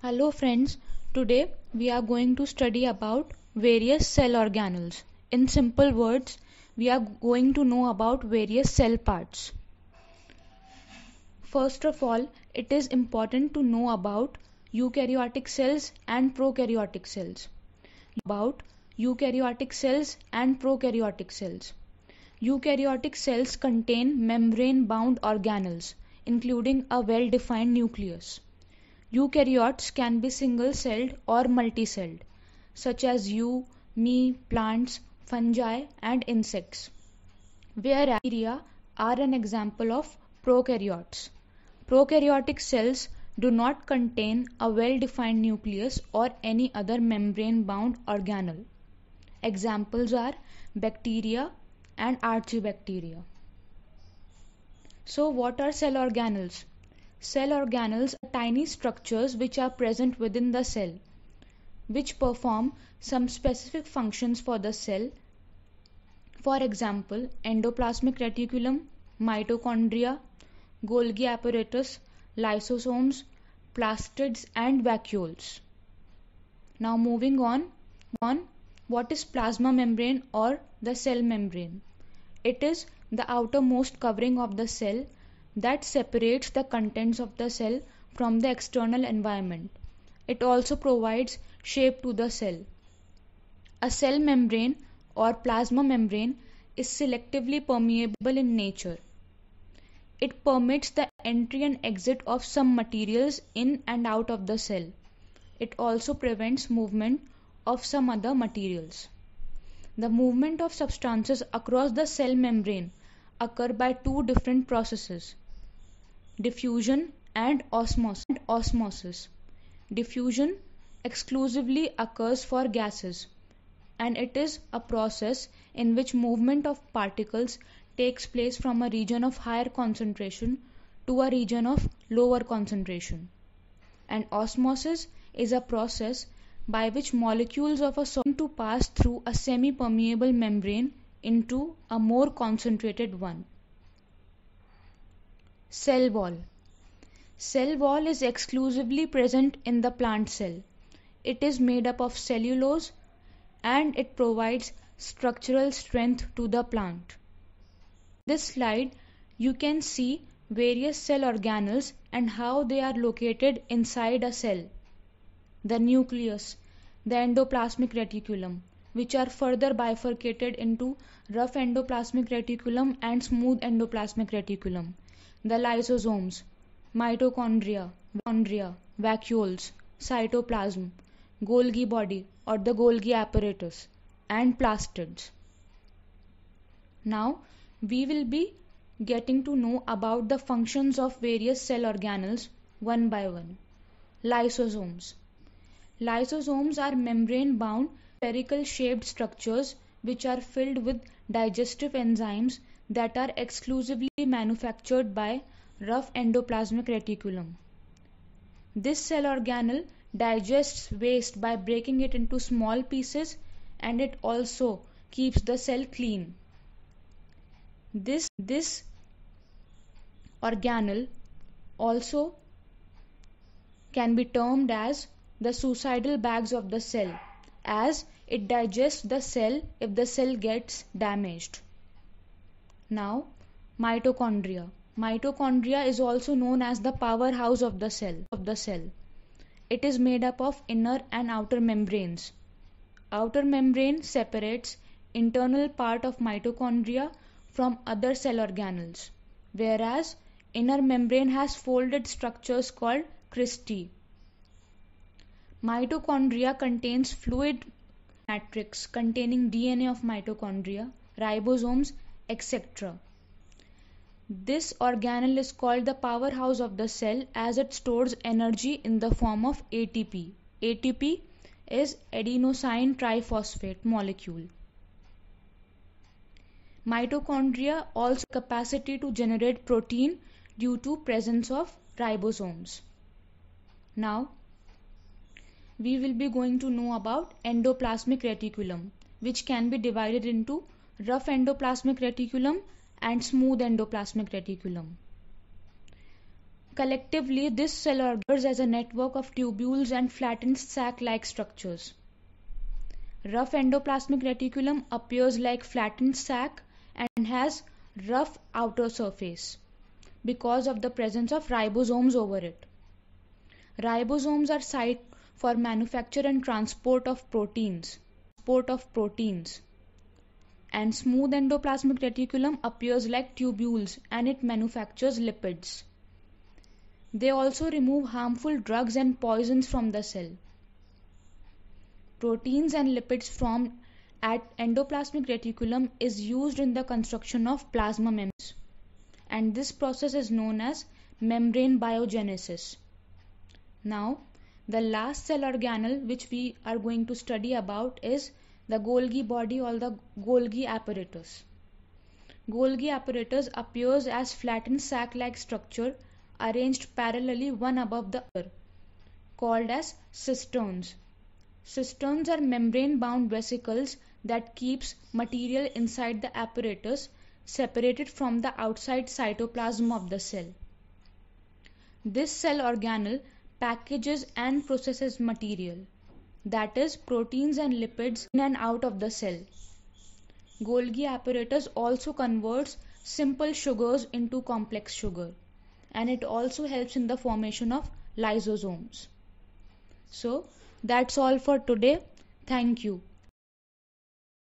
Hello friends, today we are going to study about various cell organelles. In simple words, we are going to know about various cell parts. First of all, it is important to know about eukaryotic cells and prokaryotic cells. About eukaryotic cells and prokaryotic cells. Eukaryotic cells contain membrane bound organelles, including a well defined nucleus. Eukaryotes can be single-celled or multicelled, such as you, me, plants, fungi and insects, Where bacteria are an example of prokaryotes. Prokaryotic cells do not contain a well-defined nucleus or any other membrane-bound organelle. Examples are bacteria and archibacteria. So what are cell organelles? Cell organelles are tiny structures which are present within the cell, which perform some specific functions for the cell. For example, endoplasmic reticulum, mitochondria, Golgi apparatus, lysosomes, plastids and vacuoles. Now moving on, on what is plasma membrane or the cell membrane? It is the outermost covering of the cell that separates the contents of the cell from the external environment. It also provides shape to the cell. A cell membrane or plasma membrane is selectively permeable in nature. It permits the entry and exit of some materials in and out of the cell. It also prevents movement of some other materials. The movement of substances across the cell membrane occur by two different processes diffusion and osmosis. Diffusion exclusively occurs for gases and it is a process in which movement of particles takes place from a region of higher concentration to a region of lower concentration. And osmosis is a process by which molecules of a solution to pass through a semi-permeable membrane into a more concentrated one. Cell wall. Cell wall is exclusively present in the plant cell. It is made up of cellulose and it provides structural strength to the plant. This slide you can see various cell organelles and how they are located inside a cell. The nucleus, the endoplasmic reticulum, which are further bifurcated into rough endoplasmic reticulum and smooth endoplasmic reticulum the lysosomes, mitochondria, mitochondria, vacuoles, cytoplasm, Golgi body or the Golgi apparatus, and plastids. Now we will be getting to know about the functions of various cell organelles one by one. Lysosomes. Lysosomes are membrane bound spherical shaped structures which are filled with digestive enzymes that are exclusively manufactured by rough endoplasmic reticulum. This cell organelle digests waste by breaking it into small pieces and it also keeps the cell clean. This, this organelle also can be termed as the suicidal bags of the cell as it digests the cell if the cell gets damaged. Now, mitochondria. Mitochondria is also known as the powerhouse of the cell. Of the cell. It is made up of inner and outer membranes. Outer membrane separates internal part of mitochondria from other cell organelles, whereas inner membrane has folded structures called cristae. Mitochondria contains fluid matrix containing DNA of mitochondria, ribosomes etc. This organelle is called the powerhouse of the cell as it stores energy in the form of ATP. ATP is adenosine triphosphate molecule. Mitochondria also capacity to generate protein due to presence of ribosomes. Now we will be going to know about endoplasmic reticulum which can be divided into rough endoplasmic reticulum and smooth endoplasmic reticulum. Collectively, this cell serves as a network of tubules and flattened sac-like structures. Rough endoplasmic reticulum appears like flattened sac and has rough outer surface because of the presence of ribosomes over it. Ribosomes are site for manufacture and transport of proteins. Transport of proteins and smooth endoplasmic reticulum appears like tubules and it manufactures lipids. They also remove harmful drugs and poisons from the cell. Proteins and lipids formed at endoplasmic reticulum is used in the construction of plasma membranes and this process is known as membrane biogenesis. Now the last cell organelle which we are going to study about is the Golgi body or the Golgi apparatus. Golgi apparatus appears as flattened sac-like structure arranged parallelly one above the other called as cisterns. Cisterns are membrane-bound vesicles that keeps material inside the apparatus separated from the outside cytoplasm of the cell. This cell organelle packages and processes material that is proteins and lipids in and out of the cell. Golgi apparatus also converts simple sugars into complex sugar and it also helps in the formation of lysosomes. So that's all for today. Thank you.